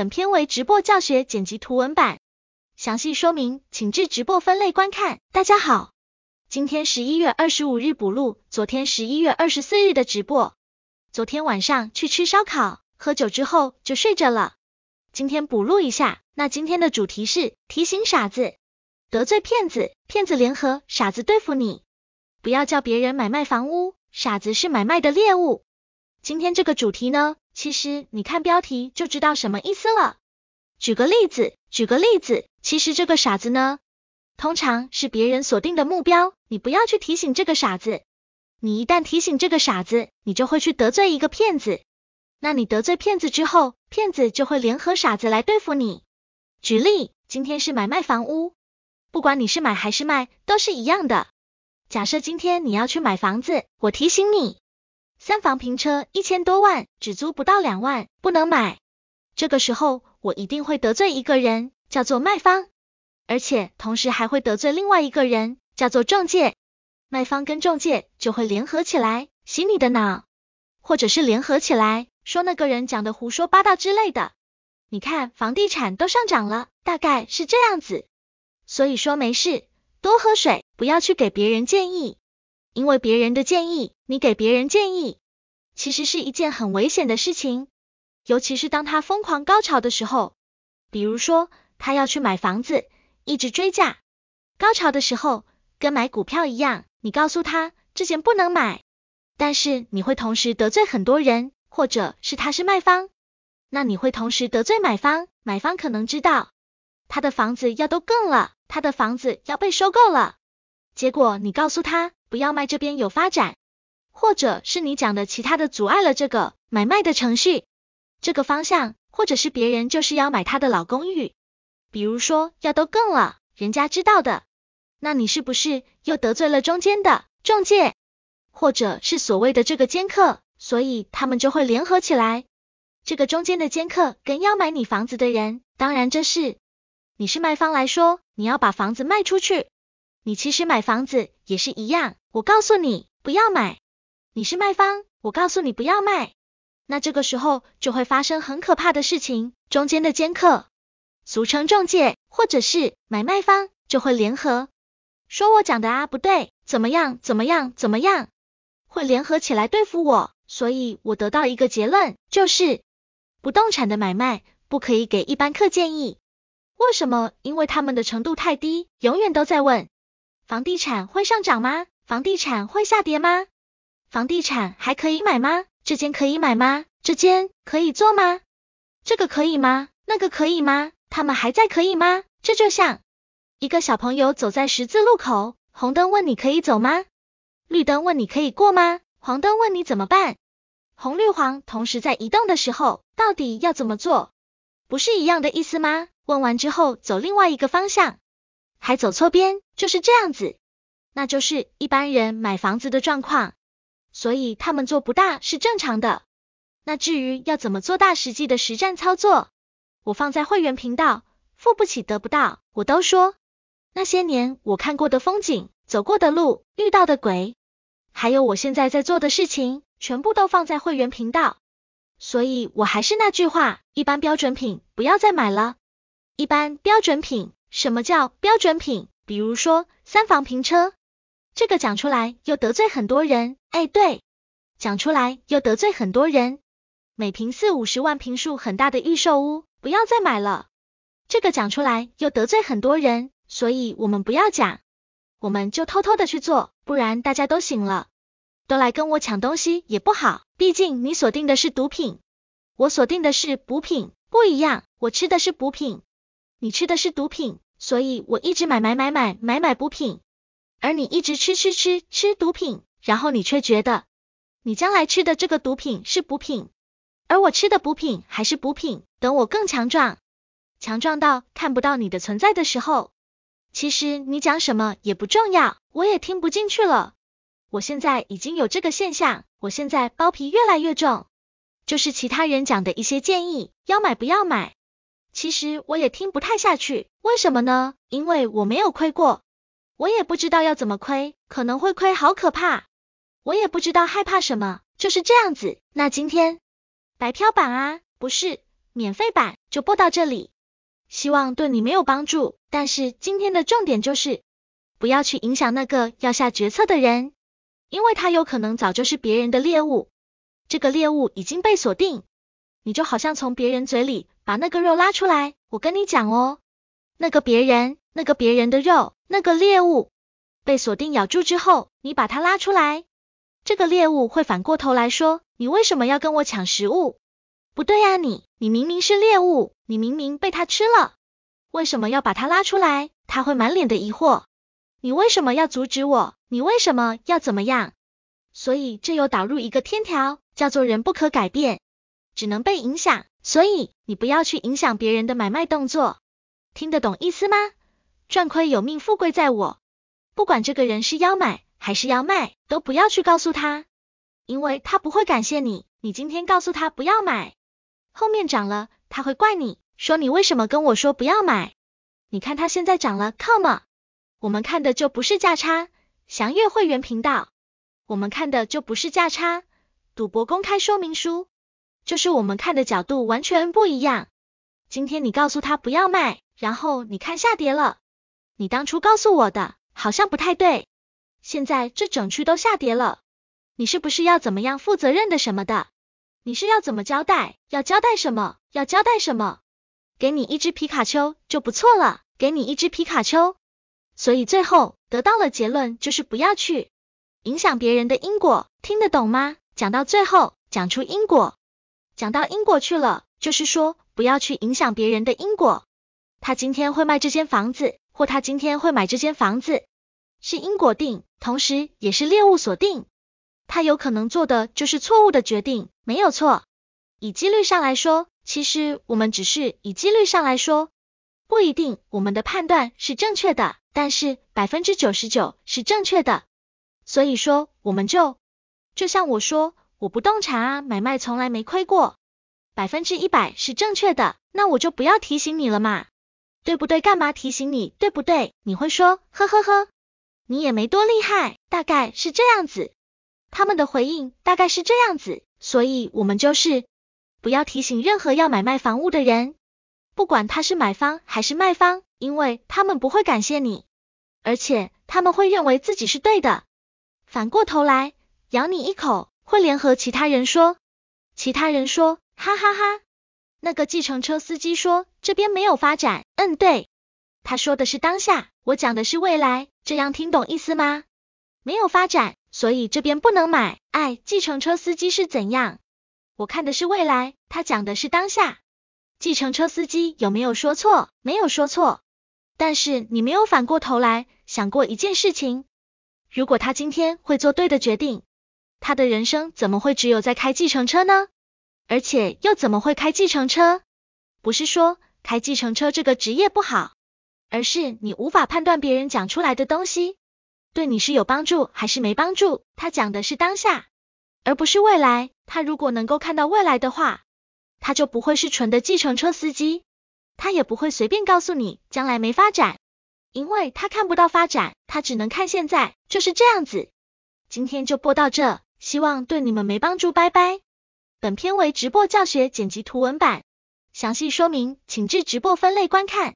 本片为直播教学剪辑图文版，详细说明请至直播分类观看。大家好，今天十一月二十五日补录昨天十一月二十四日的直播。昨天晚上去吃烧烤、喝酒之后就睡着了。今天补录一下。那今天的主题是提醒傻子得罪骗子，骗子联合傻子对付你。不要叫别人买卖房屋，傻子是买卖的猎物。今天这个主题呢？其实你看标题就知道什么意思了。举个例子，举个例子，其实这个傻子呢，通常是别人锁定的目标，你不要去提醒这个傻子。你一旦提醒这个傻子，你就会去得罪一个骗子。那你得罪骗子之后，骗子就会联合傻子来对付你。举例，今天是买卖房屋，不管你是买还是卖，都是一样的。假设今天你要去买房子，我提醒你。三房平车一千多万，只租不到两万，不能买。这个时候我一定会得罪一个人，叫做卖方，而且同时还会得罪另外一个人，叫做中介。卖方跟中介就会联合起来洗你的脑，或者是联合起来说那个人讲的胡说八道之类的。你看房地产都上涨了，大概是这样子。所以说没事，多喝水，不要去给别人建议。因为别人的建议，你给别人建议，其实是一件很危险的事情。尤其是当他疯狂高潮的时候，比如说他要去买房子，一直追价高潮的时候，跟买股票一样。你告诉他这件不能买，但是你会同时得罪很多人，或者是他是卖方，那你会同时得罪买方。买方可能知道他的房子要都更了，他的房子要被收购了，结果你告诉他。不要卖，这边有发展，或者是你讲的其他的阻碍了这个买卖的程序，这个方向，或者是别人就是要买他的老公寓，比如说要都更了，人家知道的，那你是不是又得罪了中间的中介，或者是所谓的这个掮客，所以他们就会联合起来，这个中间的掮客跟要买你房子的人，当然这是你是卖方来说，你要把房子卖出去，你其实买房子也是一样。我告诉你不要买，你是卖方，我告诉你不要卖，那这个时候就会发生很可怕的事情，中间的间客，俗称中介或者是买卖方就会联合，说我讲的啊不对，怎么样怎么样怎么样，会联合起来对付我，所以我得到一个结论，就是不动产的买卖不可以给一般客建议，为什么？因为他们的程度太低，永远都在问房地产会上涨吗？房地产会下跌吗？房地产还可以买吗？这间可以买吗？这间可以做吗？这个可以吗？那个可以吗？他们还在可以吗？这就像一个小朋友走在十字路口，红灯问你可以走吗？绿灯问你可以过吗？黄灯问你怎么办？红绿黄同时在移动的时候，到底要怎么做？不是一样的意思吗？问完之后走另外一个方向，还走错边，就是这样子。那就是一般人买房子的状况，所以他们做不大是正常的。那至于要怎么做大，实际的实战操作，我放在会员频道，付不起得不到。我都说那些年我看过的风景、走过的路、遇到的鬼，还有我现在在做的事情，全部都放在会员频道。所以我还是那句话，一般标准品不要再买了。一般标准品，什么叫标准品？比如说三房平车。这个讲出来又得罪很多人，哎，对，讲出来又得罪很多人。每平四五十万，平数很大的预售屋不要再买了。这个讲出来又得罪很多人，所以我们不要讲，我们就偷偷的去做，不然大家都醒了，都来跟我抢东西也不好。毕竟你锁定的是毒品，我锁定的是补品，不一样。我吃的是补品，你吃的是毒品，所以我一直买买买买买买补品。而你一直吃吃吃吃毒品，然后你却觉得你将来吃的这个毒品是补品，而我吃的补品还是补品。等我更强壮，强壮到看不到你的存在的时候，其实你讲什么也不重要，我也听不进去了。我现在已经有这个现象，我现在包皮越来越重，就是其他人讲的一些建议，要买不要买，其实我也听不太下去。为什么呢？因为我没有亏过。我也不知道要怎么亏，可能会亏，好可怕！我也不知道害怕什么，就是这样子。那今天白嫖版啊，不是免费版，就播到这里。希望对你没有帮助，但是今天的重点就是不要去影响那个要下决策的人，因为他有可能早就是别人的猎物，这个猎物已经被锁定。你就好像从别人嘴里把那个肉拉出来。我跟你讲哦，那个别人，那个别人的肉。那个猎物被锁定咬住之后，你把它拉出来，这个猎物会反过头来说，你为什么要跟我抢食物？不对啊，你你明明是猎物，你明明被它吃了，为什么要把它拉出来？他会满脸的疑惑，你为什么要阻止我？你为什么要怎么样？所以这又导入一个天条，叫做人不可改变，只能被影响，所以你不要去影响别人的买卖动作，听得懂意思吗？赚亏有命，富贵在我。不管这个人是要买还是要卖，都不要去告诉他，因为他不会感谢你。你今天告诉他不要买，后面涨了，他会怪你，说你为什么跟我说不要买？你看他现在涨了，靠吗？我们看的就不是价差，祥月会员频道，我们看的就不是价差，赌博公开说明书，就是我们看的角度完全不一样。今天你告诉他不要卖，然后你看下跌了。你当初告诉我的好像不太对，现在这整区都下跌了，你是不是要怎么样负责任的什么的？你是要怎么交代？要交代什么？要交代什么？给你一只皮卡丘就不错了，给你一只皮卡丘。所以最后得到了结论就是不要去影响别人的因果，听得懂吗？讲到最后讲出因果，讲到因果去了，就是说不要去影响别人的因果。他今天会卖这间房子。或他今天会买这间房子，是因果定，同时也是猎物锁定。他有可能做的就是错误的决定，没有错。以几率上来说，其实我们只是以几率上来说，不一定我们的判断是正确的，但是百分之九十九是正确的。所以说，我们就就像我说，我不动产啊，买卖从来没亏过，百分之一百是正确的，那我就不要提醒你了嘛。对不对？干嘛提醒你？对不对？你会说，呵呵呵，你也没多厉害，大概是这样子。他们的回应大概是这样子，所以我们就是不要提醒任何要买卖房屋的人，不管他是买方还是卖方，因为他们不会感谢你，而且他们会认为自己是对的。反过头来咬你一口，会联合其他人说，其他人说，哈哈哈。那个计程车司机说，这边没有发展。嗯，对，他说的是当下，我讲的是未来，这样听懂意思吗？没有发展，所以这边不能买。哎，计程车司机是怎样？我看的是未来，他讲的是当下。计程车司机有没有说错？没有说错，但是你没有反过头来想过一件事情，如果他今天会做对的决定，他的人生怎么会只有在开计程车呢？而且又怎么会开计程车？不是说开计程车这个职业不好，而是你无法判断别人讲出来的东西对你是有帮助还是没帮助。他讲的是当下，而不是未来。他如果能够看到未来的话，他就不会是纯的计程车司机，他也不会随便告诉你将来没发展，因为他看不到发展，他只能看现在。就是这样子。今天就播到这，希望对你们没帮助。拜拜。本片为直播教学剪辑图文版，详细说明请至直播分类观看。